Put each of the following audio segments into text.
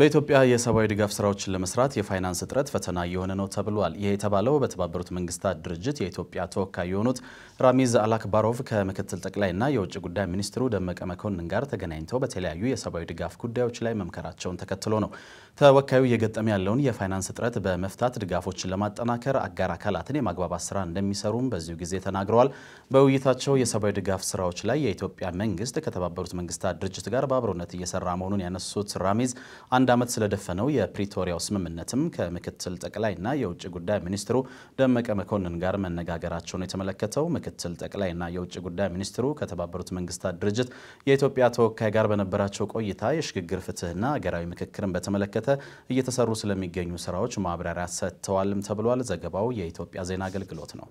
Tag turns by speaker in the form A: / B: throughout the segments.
A: በኢትዮጵያ የሰብአዊ ድጋፍ ስራዎችን ለመስራት የፋይናንስ እጥረት ፈተና እየሆነ ነው ተብሏል። ይህ የተባለው በተባበሩት መንግስታት ድርጅት የኢትዮጵያ ተወካይ የሆኑት ራሚዝ አላክባሮቭ ከምክትል ጠቅላይና የውጭ ጉዳይ ሚኒስትሩ ደመቀ መኮንን ጋር ተገናኝተው በተለያዩ የሰብአዊ ድጋፍ ጉዳዮች ላይ መምከራቸውን ተከትሎ ነው። ተወካዩ እየገጠመ ያለውን የፋይናንስ እጥረት በመፍታት ድጋፎችን ለማጠናከር አጋር አካላትን የማግባባት ስራ እንደሚሰሩም በዚሁ ጊዜ ተናግረዋል። በውይይታቸው የሰብአዊ ድጋፍ ስራዎች ላይ የኢትዮጵያ መንግስት ከተባበሩት መንግስታት ድርጅት ጋር በአብሮነት እየሰራ መሆኑን ያነሱት ራሚዝ አንድ ዓመት ስለደፈነው የፕሪቶሪያው ስምምነትም ከምክትል ጠቅላይና የውጭ ጉዳይ ሚኒስትሩ ደመቀ መኮንን ጋር መነጋገራቸውን የተመለከተው ምክትል ጠቅላይና የውጭ ጉዳይ ሚኒስትሩ ከተባበሩት መንግስታት ድርጅት የኢትዮጵያ ተወካይ ጋር በነበራቸው ቆይታ የሽግግር ፍትህና ሀገራዊ ምክክርን በተመለከተ እየተሰሩ ስለሚገኙ ስራዎች ማብራሪያ ሰጥተዋልም ተብሏል። ዘገባው የኢትዮጵያ ዜና አገልግሎት ነው።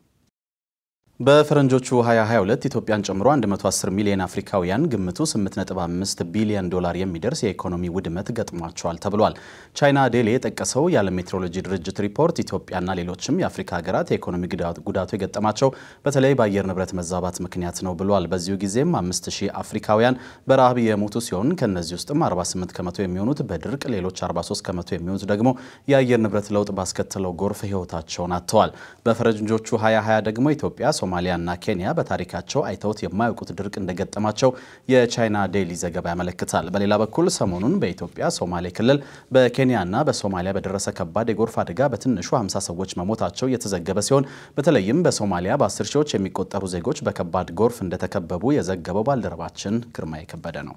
A: በፈረንጆቹ 2022 ኢትዮጵያን ጨምሮ 110 ሚሊዮን አፍሪካውያን ግምቱ 8.5 ቢሊዮን ዶላር የሚደርስ የኢኮኖሚ ውድመት ገጥሟቸዋል ተብሏል። ቻይና ዴሊ የጠቀሰው የዓለም ሜትሮሎጂ ድርጅት ሪፖርት ኢትዮጵያና ሌሎችም የአፍሪካ ሀገራት የኢኮኖሚ ጉዳቱ የገጠማቸው በተለይ በአየር ንብረት መዛባት ምክንያት ነው ብሏል። በዚሁ ጊዜም 5000 አፍሪካውያን በረሃብ የሞቱ ሲሆን ከእነዚህ ውስጥም 48 ከመቶ የሚሆኑት በድርቅ፣ ሌሎች 43 ከመቶ የሚሆኑት ደግሞ የአየር ንብረት ለውጥ ባስከተለው ጎርፍ ህይወታቸውን አጥተዋል። በፈረንጆቹ 2020 ደግሞ ኢትዮጵያ ሶማሊያና ኬንያ በታሪካቸው አይተውት የማያውቁት ድርቅ እንደገጠማቸው የቻይና ዴይሊ ዘገባ ያመለክታል። በሌላ በኩል ሰሞኑን በኢትዮጵያ ሶማሌ ክልል በኬንያና በሶማሊያ በደረሰ ከባድ የጎርፍ አደጋ በትንሹ 50 ሰዎች መሞታቸው የተዘገበ ሲሆን በተለይም በሶማሊያ በአስር ሺዎች የሚቆጠሩ ዜጎች በከባድ ጎርፍ እንደተከበቡ የዘገበው ባልደረባችን ግርማ የከበደ ነው።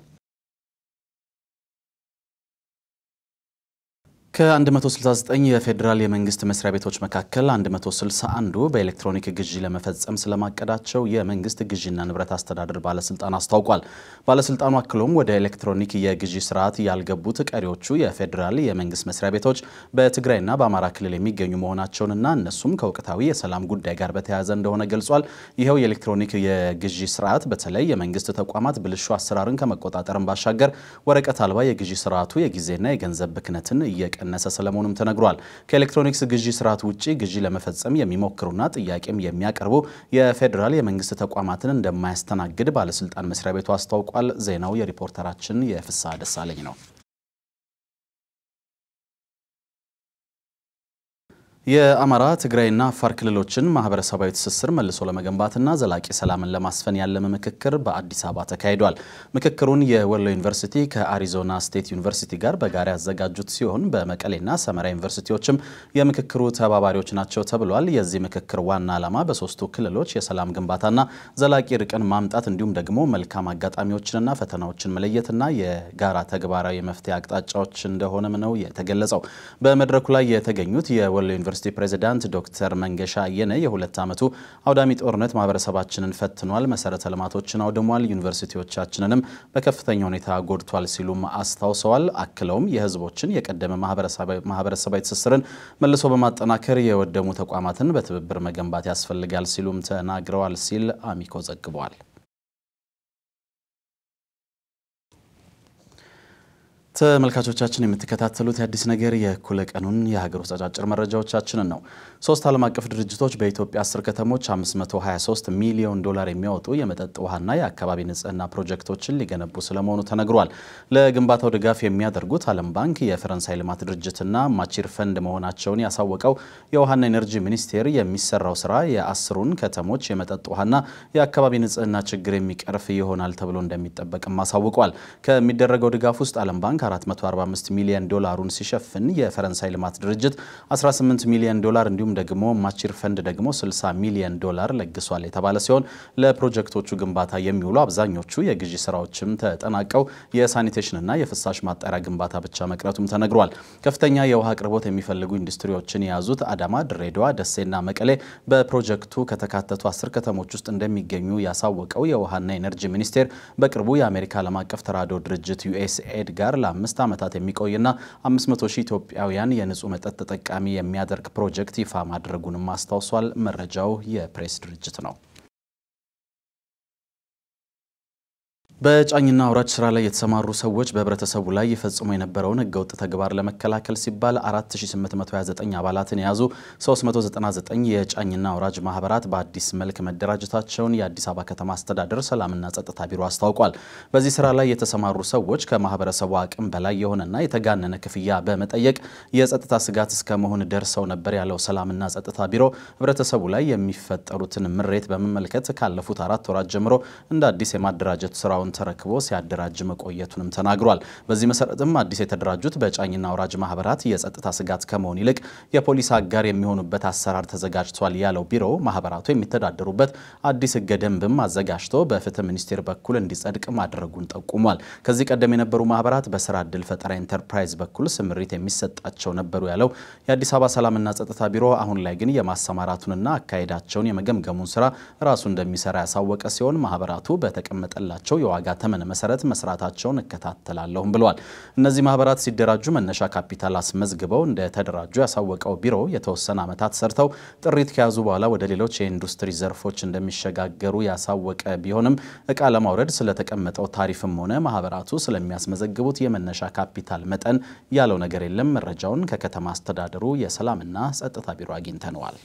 A: ከ169 የፌዴራል የመንግስት መስሪያ ቤቶች መካከል 161ዱ በኤሌክትሮኒክ ግዢ ለመፈጸም ስለማቀዳቸው የመንግስት ግዢና ንብረት አስተዳደር ባለስልጣን አስታውቋል። ባለስልጣኑ አክሎም ወደ ኤሌክትሮኒክ የግዢ ስርዓት ያልገቡት ቀሪዎቹ የፌዴራል የመንግስት መስሪያ ቤቶች በትግራይና በአማራ ክልል የሚገኙ መሆናቸውንና እነሱም ከወቅታዊ የሰላም ጉዳይ ጋር በተያያዘ እንደሆነ ገልጿል። ይኸው የኤሌክትሮኒክ የግዢ ስርዓት በተለይ የመንግስት ተቋማት ብልሹ አሰራርን ከመቆጣጠርን ባሻገር ወረቀት አልባ የግዢ ስርዓቱ የጊዜና የገንዘብ ብክነትን እየቀ እንደቀነሰ ስለመሆኑም ተነግሯል። ከኤሌክትሮኒክስ ግዢ ስርዓት ውጭ ግዢ ለመፈጸም የሚሞክሩና ጥያቄም የሚያቀርቡ የፌዴራል የመንግስት ተቋማትን እንደማያስተናግድ ባለስልጣን መስሪያ ቤቱ አስታውቋል። ዜናው የሪፖርተራችን የፍሳ ደሳለኝ ነው። የአማራ ትግራይና አፋር ክልሎችን ማህበረሰባዊ ትስስር መልሶ ለመገንባትና ዘላቂ ሰላምን ለማስፈን ያለመ ምክክር በአዲስ አበባ ተካሂዷል። ምክክሩን የወሎ ዩኒቨርሲቲ ከአሪዞና ስቴት ዩኒቨርሲቲ ጋር በጋራ ያዘጋጁት ሲሆን በመቀሌና ሰመራ ዩኒቨርሲቲዎችም የምክክሩ ተባባሪዎች ናቸው ተብሏል። የዚህ ምክክር ዋና ዓላማ በሶስቱ ክልሎች የሰላም ግንባታና ዘላቂ ርቅን ማምጣት እንዲሁም ደግሞ መልካም አጋጣሚዎችንና ፈተናዎችን መለየትና የጋራ ተግባራዊ የመፍትሄ አቅጣጫዎች እንደሆነም ነው የተገለጸው። በመድረኩ ላይ የተገኙት የወሎ ዩኒቨርሲቲ ዩኒቨርሲቲ ፕሬዚዳንት ዶክተር መንገሻ አየነ የሁለት ዓመቱ አውዳሚ ጦርነት ማህበረሰባችንን ፈትኗል፣ መሰረተ ልማቶችን አውድሟል፣ ዩኒቨርሲቲዎቻችንንም በከፍተኛ ሁኔታ ጎድቷል ሲሉም አስታውሰዋል። አክለውም የህዝቦችን የቀደመ ማህበረሰባዊ ትስስርን መልሶ በማጠናከር የወደሙ ተቋማትን በትብብር መገንባት ያስፈልጋል ሲሉም ተናግረዋል ሲል አሚኮ ዘግቧል። ተመልካቾቻችን የምትከታተሉት የአዲስ ነገር የእኩለ ቀኑን የሀገር ውስጥ አጫጭር መረጃዎቻችንን ነው። ሶስት ዓለም አቀፍ ድርጅቶች በኢትዮጵያ አስር ከተሞች 523 ሚሊዮን ዶላር የሚያወጡ የመጠጥ ውሃና የአካባቢ ንጽህና ፕሮጀክቶችን ሊገነቡ ስለመሆኑ ተነግሯል። ለግንባታው ድጋፍ የሚያደርጉት ዓለም ባንክ፣ የፈረንሳይ ልማት ድርጅትና ማቺር ፈንድ መሆናቸውን ያሳወቀው የውሃና ኤነርጂ ሚኒስቴር የሚሰራው ስራ የአስሩን ከተሞች የመጠጥ ውሃና የአካባቢ ንጽህና ችግር የሚቀርፍ ይሆናል ተብሎ እንደሚጠበቅም አሳውቋል። ከሚደረገው ድጋፍ ውስጥ ዓለም ባንክ 445 ሚሊዮን ዶላሩን ሲሸፍን የፈረንሳይ ልማት ድርጅት 18 ሚሊዮን ዶላር እንዲሁም ደግሞ ማቺር ፈንድ ደግሞ 60 ሚሊዮን ዶላር ለግሷል የተባለ ሲሆን ለፕሮጀክቶቹ ግንባታ የሚውሉ አብዛኞቹ የግዢ ስራዎችም ተጠናቀው የሳኒቴሽንና የፍሳሽ ማጣሪያ ግንባታ ብቻ መቅረቱም ተነግሯል። ከፍተኛ የውሃ አቅርቦት የሚፈልጉ ኢንዱስትሪዎችን የያዙት አዳማ፣ ድሬዳዋ፣ ደሴና መቀሌ በፕሮጀክቱ ከተካተቱ አስር ከተሞች ውስጥ እንደሚገኙ ያሳወቀው የውሃና ኤነርጂ ሚኒስቴር በቅርቡ የአሜሪካ ዓለም አቀፍ ተራድኦ ድርጅት ዩኤስኤድ ጋር ለአምስት ዓመታት የሚቆይና 500 ሺህ ኢትዮጵያውያን የንጹህ መጠጥ ተጠቃሚ የሚያደርግ ፕሮጀክት ይፋ ማድረጉንም አስታውሷል። መረጃው የፕሬስ ድርጅት ነው። በጫኝና አውራጅ ስራ ላይ የተሰማሩ ሰዎች በህብረተሰቡ ላይ ይፈጽሙ የነበረውን ህገወጥ ተግባር ለመከላከል ሲባል 4829 አባላትን የያዙ 399 የጫኝና አውራጅ ማህበራት በአዲስ መልክ መደራጀታቸውን የአዲስ አበባ ከተማ አስተዳደር ሰላምና ጸጥታ ቢሮ አስታውቋል። በዚህ ስራ ላይ የተሰማሩ ሰዎች ከማህበረሰቡ አቅም በላይ የሆነና የተጋነነ ክፍያ በመጠየቅ የጸጥታ ስጋት እስከ መሆን ደርሰው ነበር ያለው ሰላምና ጸጥታ ቢሮ ህብረተሰቡ ላይ የሚፈጠሩትን ምሬት በመመልከት ካለፉት አራት ወራት ጀምሮ እንደ አዲስ የማደራጀት ስራውን ስልጣኑን ተረክቦ ሲያደራጅ መቆየቱንም ተናግሯል። በዚህ መሰረትም አዲስ የተደራጁት በጫኝና አውራጅ ማህበራት የጸጥታ ስጋት ከመሆን ይልቅ የፖሊስ አጋር የሚሆኑበት አሰራር ተዘጋጅቷል ያለው ቢሮው ማህበራቱ የሚተዳደሩበት አዲስ ህገ ደንብም አዘጋጅቶ በፍትህ ሚኒስቴር በኩል እንዲጸድቅ ማድረጉን ጠቁሟል። ከዚህ ቀደም የነበሩ ማህበራት በስራ እድል ፈጠራ ኢንተርፕራይዝ በኩል ስምሪት የሚሰጣቸው ነበሩ ያለው የአዲስ አበባ ሰላምና ጸጥታ ቢሮ አሁን ላይ ግን የማሰማራቱንና አካሄዳቸውን የመገምገሙን ስራ ራሱ እንደሚሰራ ያሳወቀ ሲሆን ማህበራቱ በተቀመጠላቸው የዋ የዋጋ ተመን መሰረት መስራታቸውን እከታተላለሁም ብለዋል። እነዚህ ማህበራት ሲደራጁ መነሻ ካፒታል አስመዝግበው እንደተደራጁ ያሳወቀው ቢሮው የተወሰነ ዓመታት ሰርተው ጥሪት ከያዙ በኋላ ወደ ሌሎች የኢንዱስትሪ ዘርፎች እንደሚሸጋገሩ ያሳወቀ ቢሆንም እቃ ለማውረድ ስለተቀመጠው ታሪፍም ሆነ ማህበራቱ ስለሚያስመዘግቡት የመነሻ ካፒታል መጠን ያለው ነገር የለም። መረጃውን ከከተማ አስተዳደሩ የሰላምና ጸጥታ ቢሮ አግኝተነዋል።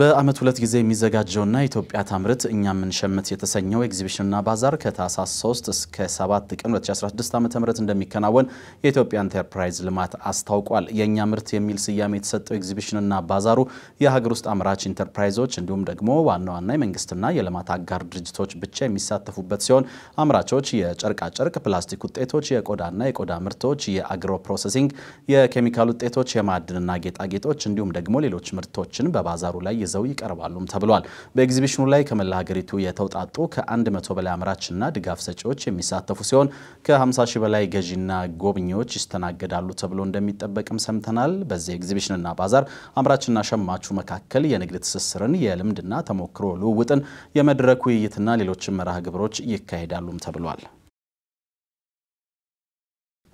A: በዓመት ሁለት ጊዜ የሚዘጋጀውና ኢትዮጵያ ታምርት እኛ የምንሸምት የተሰኘው ኤግዚቢሽንና ባዛር ከታህሳስ 3 እስከ 7 ቀን 2016 ዓ ም እንደሚከናወን የኢትዮጵያ ኢንተርፕራይዝ ልማት አስታውቋል። የእኛ ምርት የሚል ስያሜ የተሰጠው ኤግዚቢሽንና ባዛሩ የሀገር ውስጥ አምራች ኢንተርፕራይዞች እንዲሁም ደግሞ ዋና ዋና የመንግስትና የልማት አጋር ድርጅቶች ብቻ የሚሳተፉበት ሲሆን አምራቾች የጨርቃጨርቅ፣ ፕላስቲክ ውጤቶች፣ የቆዳና የቆዳ ምርቶች፣ የአግሮ ፕሮሰሲንግ፣ የኬሚካል ውጤቶች፣ የማዕድንና ጌጣጌጦች እንዲሁም ደግሞ ሌሎች ምርቶችን በባዛሩ ላይ ይዘው ይቀርባሉም ተብሏል። በኤግዚቢሽኑ ላይ ከመላ ሀገሪቱ የተውጣጡ ከ100 በላይ አምራችና ድጋፍ ሰጪዎች የሚሳተፉ ሲሆን ከ50 ሺህ በላይ ገዢና ጎብኚዎች ይስተናገዳሉ ተብሎ እንደሚጠበቅም ሰምተናል። በዚህ ኤግዚቢሽንና ባዛር አምራችና ሸማቹ መካከል የንግድ ትስስርን፣ የልምድና ተሞክሮ ልውውጥን፣ የመድረክ ውይይትና ሌሎችን መርሃ ግብሮች ይካሄዳሉም ተብሏል።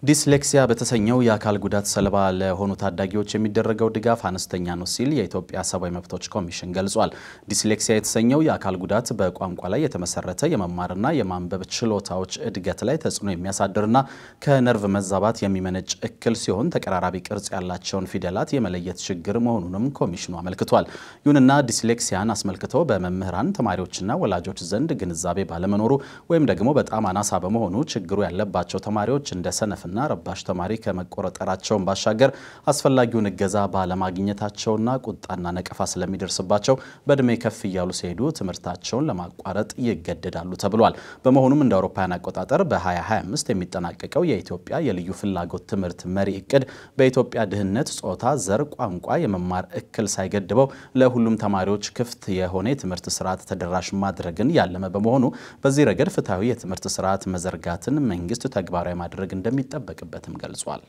A: ዲስሌክሲያ በተሰኘው የአካል ጉዳት ሰለባ ለሆኑ ታዳጊዎች የሚደረገው ድጋፍ አነስተኛ ነው ሲል የኢትዮጵያ ሰብአዊ መብቶች ኮሚሽን ገልጿል። ዲስሌክሲያ የተሰኘው የአካል ጉዳት በቋንቋ ላይ የተመሰረተ የመማርና የማንበብ ችሎታዎች እድገት ላይ ተጽዕኖ የሚያሳድርና ከነርቭ መዛባት የሚመነጭ እክል ሲሆን ተቀራራቢ ቅርጽ ያላቸውን ፊደላት የመለየት ችግር መሆኑንም ኮሚሽኑ አመልክቷል። ይሁንና ዲስሌክሲያን አስመልክቶ በመምህራን ተማሪዎችና ወላጆች ዘንድ ግንዛቤ ባለመኖሩ ወይም ደግሞ በጣም አናሳ በመሆኑ ችግሩ ያለባቸው ተማሪዎች እንደ ሰነፍ እና ረባሽ ተማሪ ከመቆረጠራቸውን ባሻገር አስፈላጊውን እገዛ ባለማግኘታቸውና ቁጣና ነቀፋ ስለሚደርስባቸው በእድሜ ከፍ እያሉ ሲሄዱ ትምህርታቸውን ለማቋረጥ ይገደዳሉ ተብሏል። በመሆኑም እንደ አውሮፓውያን አቆጣጠር በ2025 የሚጠናቀቀው የኢትዮጵያ የልዩ ፍላጎት ትምህርት መሪ እቅድ በኢትዮጵያ ድህነት፣ ጾታ፣ ዘር፣ ቋንቋ የመማር እክል ሳይገድበው ለሁሉም ተማሪዎች ክፍት የሆነ የትምህርት ስርዓት ተደራሽ ማድረግን ያለመ በመሆኑ በዚህ ረገድ ፍትሐዊ የትምህርት ስርዓት መዘርጋትን መንግስት ተግባራዊ ማድረግ እንደሚጠ እንደሚጠበቅበትም ገልጿል።